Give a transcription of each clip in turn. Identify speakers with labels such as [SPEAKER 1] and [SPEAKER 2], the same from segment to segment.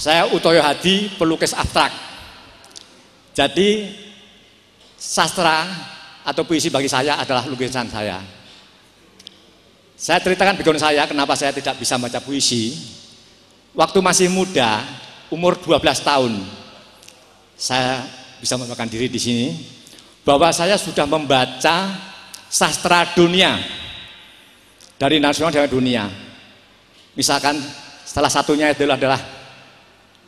[SPEAKER 1] Saya Utoyo Hadi, pelukis abstrak. Jadi sastra atau puisi bagi saya adalah lukisan saya. Saya ceritakan background saya kenapa saya tidak bisa baca puisi. Waktu masih muda, umur 12 tahun, saya bisa menemukan diri di sini bahwa saya sudah membaca sastra dunia dari nasional dan dunia. Misalkan salah satunya itu adalah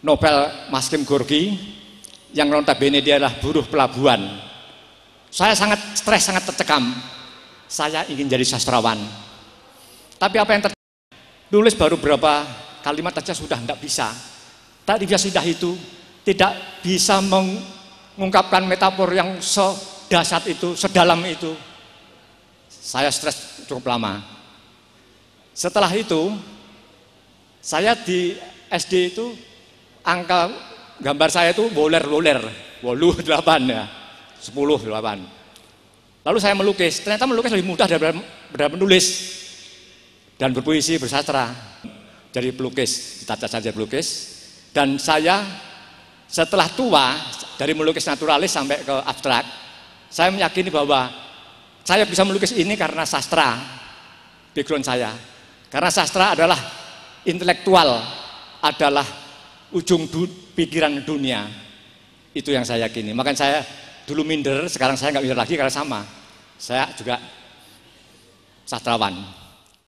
[SPEAKER 1] Nobel Maskim Gorki yang notabene dia adalah buruh pelabuhan. Saya sangat stres, sangat tercekam. Saya ingin jadi sastrawan. Tapi apa yang terjadi? Nulis baru berapa kalimat saja sudah tidak bisa. Tadi biasa sudah itu tidak bisa mengungkapkan metafor yang sedasat itu, sedalam itu. Saya stres cukup lama. Setelah itu, saya di SD itu angka gambar saya itu boler-boler, wolu delapan ya, 10, 8. Lalu saya melukis, ternyata melukis lebih mudah daripada, daripada menulis dan berpuisi, bersastra. Jadi pelukis, tata saja pelukis. Dan saya setelah tua, dari melukis naturalis sampai ke abstrak, saya meyakini bahwa saya bisa melukis ini karena sastra, background saya. Karena sastra adalah intelektual, adalah ujung du pikiran dunia. Itu yang saya yakini. Makanya saya dulu minder, sekarang saya nggak minder lagi karena sama. Saya juga sastrawan.